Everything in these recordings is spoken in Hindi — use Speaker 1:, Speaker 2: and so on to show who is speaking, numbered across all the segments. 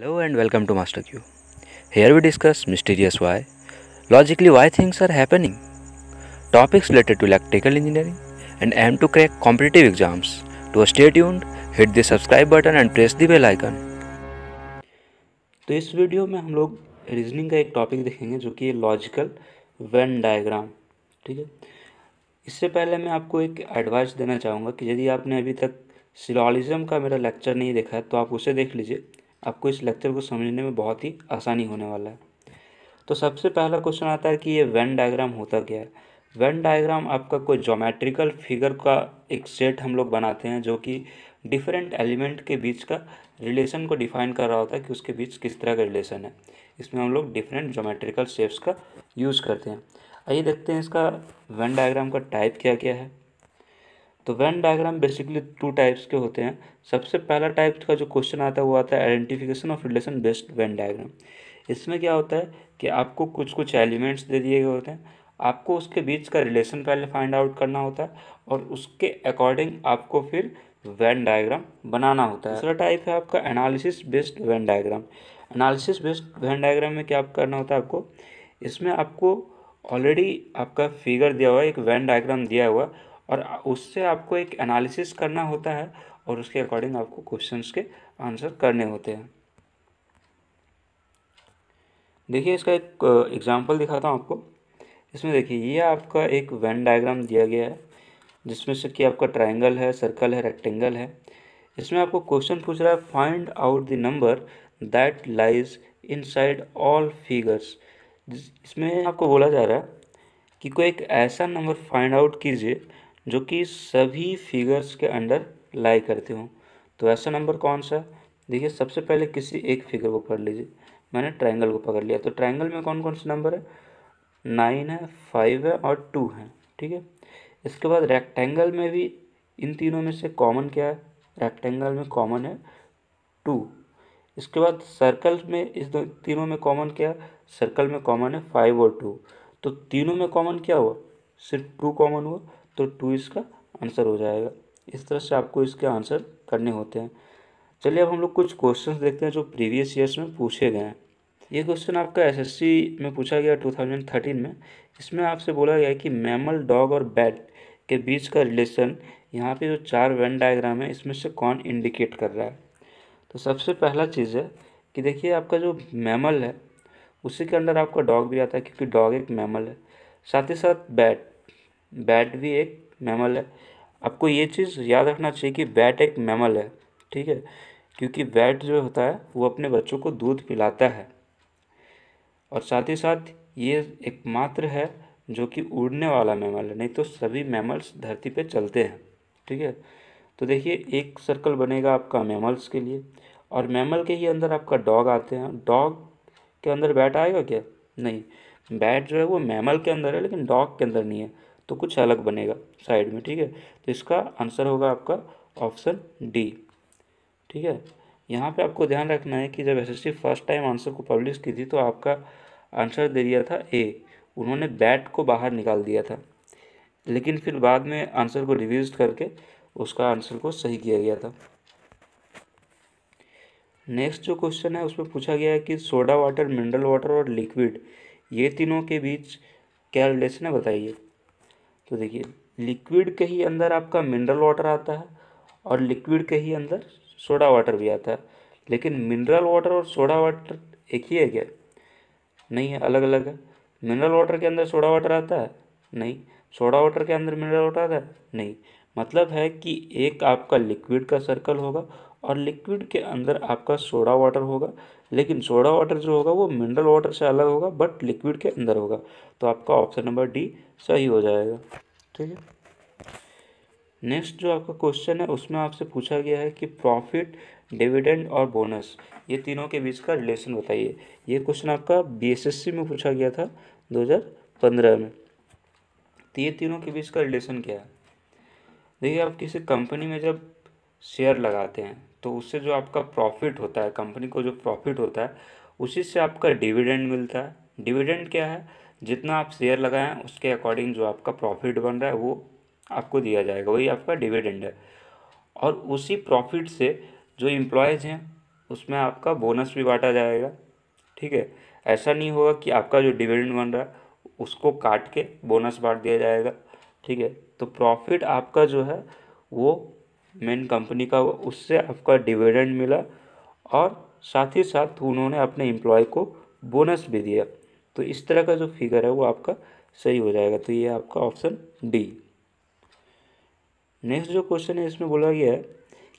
Speaker 1: hello and welcome to master Q here we discuss mysterious why logically why things are happening topics related to electrical engineering and aim to crack competitive exams to stay tuned hit the subscribe button and press the bell icon तो इस वीडियो में हम लोग रीजनिंग का एक टॉपिक देखेंगे जो कि लॉजिकल वेन डायग्राम ठीक है इससे पहले मैं आपको एक एडवाइस देना चाहूँगा कि यदि आपने अभी तक सिलोलिज्म का मेरा लेक्चर नहीं देखा है तो आप उसे देख लीजिए आपको इस लेक्चर को समझने में बहुत ही आसानी होने वाला है तो सबसे पहला क्वेश्चन आता है कि ये वेन डायग्राम होता क्या है वेन डायग्राम आपका कोई जोमेट्रिकल फिगर का एक सेट हम लोग बनाते हैं जो कि डिफरेंट एलिमेंट के बीच का रिलेशन को डिफाइन कर रहा होता है कि उसके बीच किस तरह का रिलेशन है इसमें हम लोग डिफरेंट जोमेट्रिकल शेप्स का यूज़ करते हैं आइए देखते हैं इसका वेन डायग्राम का टाइप क्या क्या है तो Venn diagram basically two types के होते हैं सबसे पहला टाइप का जो क्वेश्चन आता है वो आता है identification of relation based Venn diagram इसमें क्या होता है कि आपको कुछ कुछ एलिमेंट्स दे दिए गए होते हैं आपको उसके बीच का रिलेशन पहले फाइंड आउट करना होता है और उसके अकॉर्डिंग आपको फिर वैन डायग्राम बनाना होता है दूसरा टाइप है आपका analysis based Venn diagram analysis based Venn diagram में क्या आप करना होता है आपको इसमें आपको ऑलरेडी आपका फिगर दिया हुआ है एक वैन डायग्राम दिया हुआ और उससे आपको एक एनालिसिस करना होता है और उसके अकॉर्डिंग आपको क्वेश्चंस के आंसर करने होते हैं देखिए इसका एक एग्ज़ाम्पल दिखाता हूँ आपको इसमें देखिए ये आपका एक वेन डायग्राम दिया गया है जिसमें से कि आपका ट्रायंगल है सर्कल है रेक्टेंगल है इसमें आपको क्वेश्चन पूछ रहा है find out the number that lies inside all figures इसमें आपको बोला जा रहा है कि कोई एक ऐसा नंबर फाइंड आउट कीजिए जो कि सभी फिगर्स के अंडर लाई करते हों तो ऐसा नंबर कौन सा देखिए सबसे पहले किसी एक फिगर को पकड़ लीजिए मैंने ट्राइंगल को पकड़ लिया तो ट्राइंगल में कौन कौन से नंबर है नाइन है फाइव है और टू है ठीक है इसके बाद रेक्टेंगल में भी इन तीनों में से कॉमन क्या है रेक्टेंगल में कॉमन है टू इसके बाद सर्कल में इस दो तीनों में कॉमन क्या सर्कल में कॉमन है फाइव और टू तो तीनों में कॉमन क्या हुआ सिर्फ टू कॉमन हुआ तो टू इसका आंसर हो जाएगा इस तरह से आपको इसके आंसर करने होते हैं चलिए अब हम लोग कुछ क्वेश्चन देखते हैं जो प्रीवियस ईयर्स में पूछे गए हैं ये क्वेश्चन आपका एसएससी में पूछा गया 2013 में इसमें आपसे बोला गया कि मैमल डॉग और बैट के बीच का रिलेशन यहाँ पे जो चार वन डायग्राम है इसमें से कौन इंडिकेट कर रहा है तो सबसे पहला चीज़ है कि देखिए आपका जो मैमल है उसी के अंदर आपका डॉग भी आता है क्योंकि डॉग एक मैमल है साथ ही साथ बैट बैट भी एक मैमल है आपको ये चीज़ याद रखना चाहिए कि बैट एक मैमल है ठीक है क्योंकि बैट जो होता है वो अपने बच्चों को दूध पिलाता है और साथ ही साथ ये एकमात्र है जो कि उड़ने वाला मैमल है नहीं तो सभी मैमल्स धरती पे चलते हैं ठीक है तो देखिए एक सर्कल बनेगा आपका मैमल्स के लिए और मैमल के ही अंदर आपका डॉग आते हैं डॉग के अंदर बैट आएगा क्या नहीं बैट जो है वो मैमल के अंदर है लेकिन डॉग के अंदर नहीं है तो कुछ अलग बनेगा साइड में ठीक है तो इसका आंसर होगा आपका ऑप्शन डी ठीक है यहाँ पे आपको ध्यान रखना है कि जब एसएससी फर्स्ट टाइम आंसर को पब्लिश की थी तो आपका आंसर दे दिया था ए उन्होंने बैट को बाहर निकाल दिया था लेकिन फिर बाद में आंसर को रिव्यूज करके उसका आंसर को सही किया गया था नेक्स्ट जो क्वेश्चन है उसमें पूछा गया है कि सोडा वाटर मिनरल वाटर और लिक्विड ये तीनों के बीच क्या रिलेशन है बताइए तो देखिए लिक्विड के ही अंदर आपका मिनरल वाटर आता है और लिक्विड के ही अंदर सोडा वाटर भी आता है लेकिन मिनरल वाटर और सोडा वाटर एक ही है क्या नहीं है अलग अलग है मिनरल वाटर के अंदर सोडा वाटर आता है नहीं सोडा वाटर के अंदर मिनरल वाटर आता है नहीं मतलब है कि एक आपका लिक्विड का सर्कल होगा और लिक्विड के अंदर आपका सोडा वाटर होगा लेकिन सोडा वाटर जो होगा वो मिनरल वाटर से अलग होगा बट लिक्विड के अंदर होगा तो आपका ऑप्शन नंबर डी सही हो जाएगा ठीक है नेक्स्ट जो आपका क्वेश्चन है उसमें आपसे पूछा गया है कि प्रॉफिट डिविडेंड और बोनस ये तीनों के बीच का रिलेशन बताइए ये क्वेश्चन आपका बीएसएससी में पूछा गया था 2015 में तो ये तीनों के बीच का रिलेशन क्या है देखिए आप किसी कंपनी में जब शेयर लगाते हैं तो उससे जो आपका प्रॉफिट होता है कंपनी को जो प्रॉफिट होता है उसी से आपका डिविडेंड मिलता है डिविडेंड क्या है जितना आप शेयर लगाएं उसके अकॉर्डिंग जो आपका प्रॉफिट बन रहा है वो आपको दिया जाएगा वही आपका डिविडेंड है और उसी प्रॉफिट से जो एम्प्लॉयज़ हैं उसमें आपका बोनस भी बांटा जाएगा ठीक है ऐसा नहीं होगा कि आपका जो डिविडेंड बन रहा है उसको काट के बोनस बांट दिया जाएगा ठीक है तो प्रॉफिट आपका जो है वो मेन कंपनी का उससे आपका डिविडेंड मिला और साथ ही साथ उन्होंने अपने एम्प्लॉय को बोनस भी दिया तो इस तरह का जो फिगर है वो आपका सही हो जाएगा तो ये आपका ऑप्शन डी नेक्स्ट जो क्वेश्चन है इसमें बोला गया है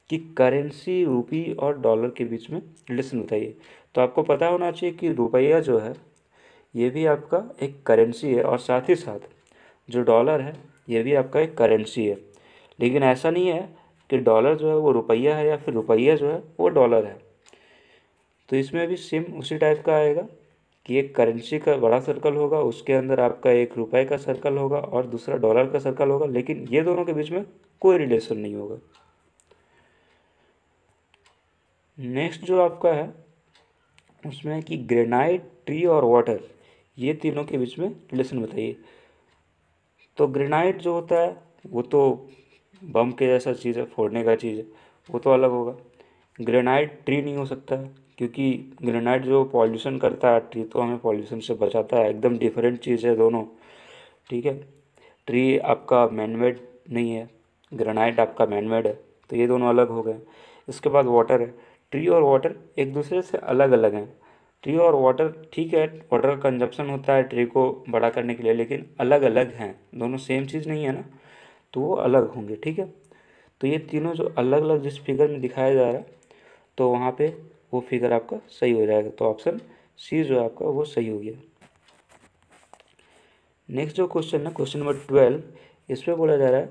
Speaker 1: कि करेंसी रूपी और डॉलर के बीच में रिलेशन बताइए तो आपको पता होना चाहिए कि रुपया जो है ये भी आपका एक करेंसी है और साथ ही साथ जो डॉलर है ये भी आपका एक करेंसी है लेकिन ऐसा नहीं है कि डॉलर जो है वो रुपया है या फिर रुपया जो है वो डॉलर है तो इसमें भी सेम उसी टाइप का आएगा कि एक करेंसी का बड़ा सर्कल होगा उसके अंदर आपका एक रुपए का सर्कल होगा और दूसरा डॉलर का सर्कल होगा लेकिन ये दोनों के बीच में कोई रिलेशन नहीं होगा नेक्स्ट जो आपका है उसमें कि ग्रेनाइट ट्री और वाटर ये तीनों के बीच में रिलेशन बताइए तो ग्रेनाइट जो होता है वो तो बम के जैसा चीज़ है फोड़ने का चीज़ है वो तो अलग होगा ग्रेनाइट ट्री नहीं हो सकता है क्योंकि ग्रेनाइट जो पॉल्यूशन करता है ट्री तो हमें पॉल्यूशन से बचाता है एकदम डिफरेंट चीज़ है दोनों ठीक है ट्री आपका मैनमेड नहीं है ग्रेनाइट आपका मैनमेड है तो ये दोनों अलग हो गए इसके बाद वाटर है ट्री और वाटर एक दूसरे से अलग अलग हैं ट्री और वाटर ठीक है वाटर का कंजप्शन होता है ट्री को बड़ा करने के लिए लेकिन अलग अलग हैं दोनों सेम चीज़ नहीं है ना तो वो अलग होंगे ठीक है तो ये तीनों जो अलग अलग जिस फिगर में दिखाया जा रहा है तो वहाँ पे वो फिगर आपका सही हो जाएगा तो ऑप्शन सी जो है आपका वो सही हो गया नेक्स्ट जो क्वेश्चन है क्वेश्चन नंबर ट्वेल्व इसमें बोला जा रहा है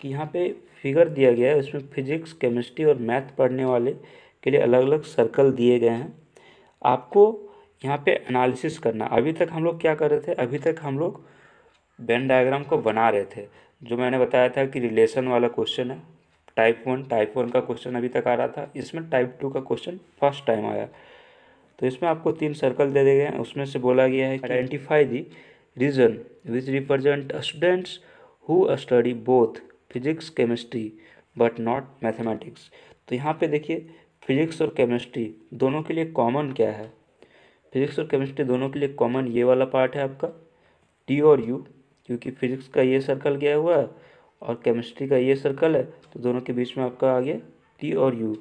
Speaker 1: कि यहाँ पे फिगर दिया गया है इसमें फिजिक्स केमिस्ट्री और मैथ पढ़ने वाले के लिए अलग अलग सर्कल दिए गए हैं आपको यहाँ पे एनालिसिस करना अभी तक हम लोग क्या कर रहे थे अभी तक हम लोग बैन डायग्राम को बना रहे थे जो मैंने बताया था कि रिलेशन वाला क्वेश्चन है टाइप वन टाइप वन का क्वेश्चन अभी तक आ रहा था इसमें टाइप टू का क्वेश्चन फर्स्ट टाइम आया तो इसमें आपको तीन सर्कल दे दिए गए हैं उसमें से बोला गया है identify the region which represent students who study both physics chemistry but not mathematics तो यहाँ पे देखिए फिजिक्स और केमिस्ट्री दोनों के लिए कॉमन क्या है फिजिक्स और केमिस्ट्री दोनों के लिए कॉमन ये वाला पार्ट है आपका टी और यू क्योंकि फिजिक्स का ये सर्कल गया हुआ है और केमिस्ट्री का ये सर्कल है तो दोनों के बीच में आपका आ गया टी और यू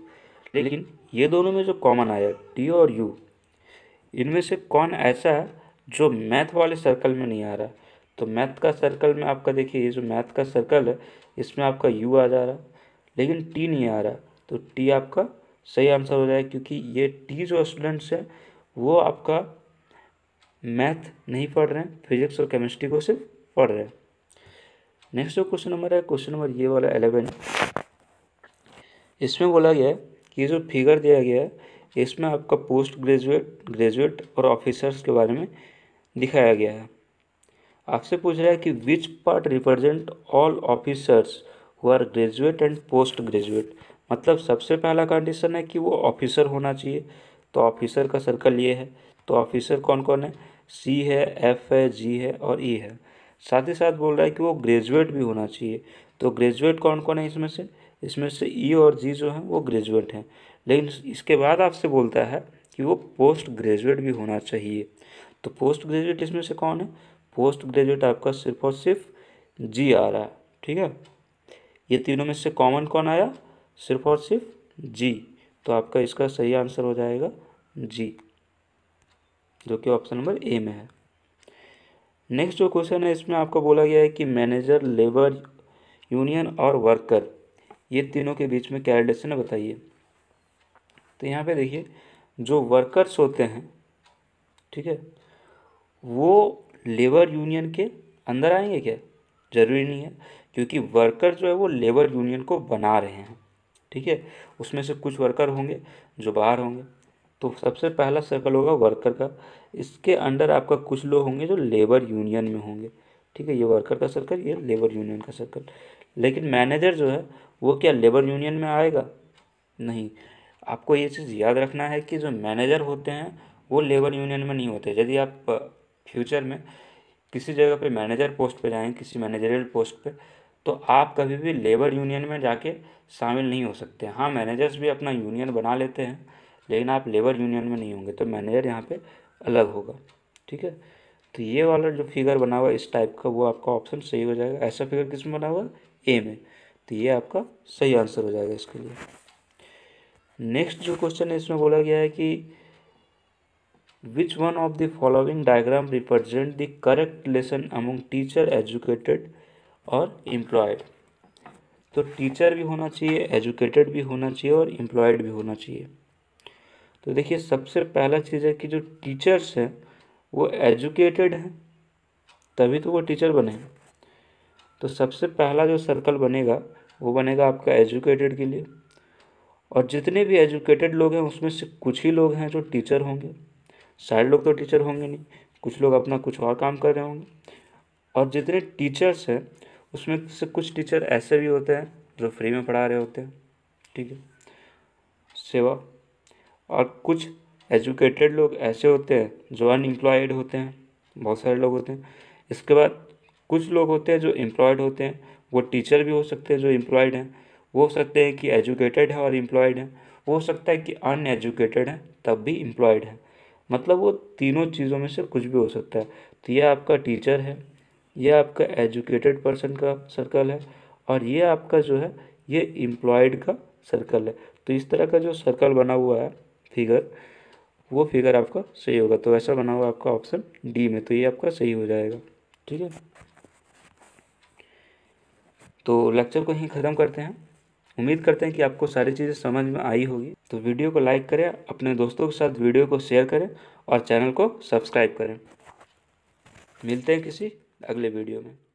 Speaker 1: लेकिन ये दोनों में जो कॉमन आया टी और यू इनमें से कौन ऐसा है जो मैथ वाले सर्कल में नहीं आ रहा तो मैथ का सर्कल में आपका देखिए ये जो मैथ का सर्कल है इसमें आपका यू आ जा रहा लेकिन टी नहीं आ रहा तो टी आपका सही आंसर हो जाएगा क्योंकि ये टी जो स्टूडेंट्स हैं वो आपका मैथ नहीं पढ़ रहे हैं फिजिक्स और केमिस्ट्री को सिर्फ पढ़ रहे हैं नेक्स्ट जो क्वेश्चन नंबर है क्वेश्चन नंबर ये वाला एलेवन इसमें बोला गया है कि जो फिगर दिया गया है इसमें आपका पोस्ट ग्रेजुएट ग्रेजुएट और ऑफिसर्स के बारे में दिखाया गया है आपसे पूछ रहा है कि which part represent all officers who are graduate and post graduate मतलब सबसे पहला कंडीशन है कि वो ऑफिसर होना चाहिए तो ऑफिसर का सर्कल ये है तो ऑफिसर कौन कौन है सी है एफ है जी है और ई e है साथ ही साथ बोल रहा है कि वो ग्रेजुएट भी होना चाहिए तो ग्रेजुएट कौन कौन है इसमें से इसमें से ई e और जी जो है वो ग्रेजुएट हैं लेकिन इसके बाद आपसे बोलता है कि वो पोस्ट ग्रेजुएट भी होना चाहिए तो पोस्ट ग्रेजुएट इसमें से कौन है पोस्ट ग्रेजुएट आपका सिर्फ और सिर्फ जी आ रहा है ठीक है ये तीनों में से कॉमन कौन आया सिर्फ और सिर्फ जी तो आपका इसका सही आंसर हो जाएगा जी जो कि ऑप्शन नंबर ए में है नेक्स्ट जो क्वेश्चन है इसमें आपको बोला गया है कि मैनेजर लेबर यूनियन और वर्कर ये तीनों के बीच में क्या रिलेशन है बताइए तो यहाँ पे देखिए जो वर्कर्स होते हैं ठीक है वो लेबर यूनियन के अंदर आएंगे क्या ज़रूरी नहीं है क्योंकि वर्कर जो है वो लेबर यूनियन को बना रहे हैं ठीक है उसमें से कुछ वर्कर होंगे जो बाहर होंगे तो सबसे पहला सर्कल होगा वर्कर का इसके अंडर आपका कुछ लोग होंगे जो लेबर यूनियन में होंगे ठीक है ये वर्कर का सर्कल ये लेबर यूनियन का सर्कल लेकिन मैनेजर जो है वो क्या लेबर यूनियन में आएगा नहीं आपको ये चीज़ याद रखना है कि जो मैनेजर होते हैं वो लेबर यूनियन में नहीं होते यदि आप फ्यूचर में किसी जगह पे मैनेजर पोस्ट पे जाएं किसी मैनेजरियल पोस्ट पे तो आप कभी भी लेबर यूनियन में जाके शामिल नहीं हो सकते हाँ मैनेजर्स भी अपना यूनियन बना लेते हैं लेकिन आप लेबर यूनियन में नहीं होंगे तो मैनेजर यहाँ पे अलग होगा ठीक है तो ये वाला जो फिगर बना हुआ इस टाइप का वो आपका ऑप्शन सही हो जाएगा ऐसा फिगर किस में बना हुआ ए में तो ये आपका सही आंसर हो जाएगा इसके लिए नेक्स्ट जो क्वेश्चन है इसमें बोला गया है कि which one of the following diagram represent the correct lesson among teacher educated और एम्प्लॉयड तो टीचर भी होना चाहिए एजुकेटेड भी होना चाहिए और एम्प्लॉयड भी होना चाहिए तो देखिए सबसे पहला चीज़ है कि जो टीचर्स हैं वो एजुकेटेड हैं तभी तो वो टीचर बने तो सबसे पहला जो सर्कल बनेगा वो बनेगा आपका एजुकेटेड के लिए और जितने भी एजुकेटेड लोग हैं उसमें से कुछ ही लोग हैं जो टीचर होंगे सारे लोग तो टीचर होंगे नहीं कुछ लोग अपना कुछ और काम कर रहे होंगे और जितने टीचर्स हैं उसमें से कुछ टीचर ऐसे भी होते हैं जो फ्री में पढ़ा रहे होते हैं ठीक है सेवा और कुछ एजुकेटेड लोग ऐसे होते हैं जो अनएम्प्लॉयड होते हैं बहुत सारे लोग होते हैं इसके बाद कुछ लोग होते हैं जो एम्प्लॉयड होते हैं वो टीचर भी हो सकते हैं जो एम्प्लॉयड हैं वो हो सकते हैं कि एजुकेटेड है और एम्प्लॉयड हैं वो हो सकता है कि अनएजुकेटेड है तब भी एम्प्लॉयड है मतलब वो तीनों चीज़ों में से कुछ भी हो सकता है तो यह आपका टीचर है यह आपका एजुकेटेड पर्सन का सर्कल है और ये आपका जो है ये एम्प्लॉयड का सर्कल है तो इस तरह का जो सर्कल बना हुआ है फिगर वो फिगर आपका सही होगा तो ऐसा बना हुआ आपका ऑप्शन डी में तो ये आपका सही हो जाएगा ठीक है तो लेक्चर को ही ख़त्म करते हैं उम्मीद करते हैं कि आपको सारी चीज़ें समझ में आई होगी तो वीडियो को लाइक करें अपने दोस्तों के साथ वीडियो को शेयर करें और चैनल को सब्सक्राइब करें मिलते हैं किसी अगले वीडियो में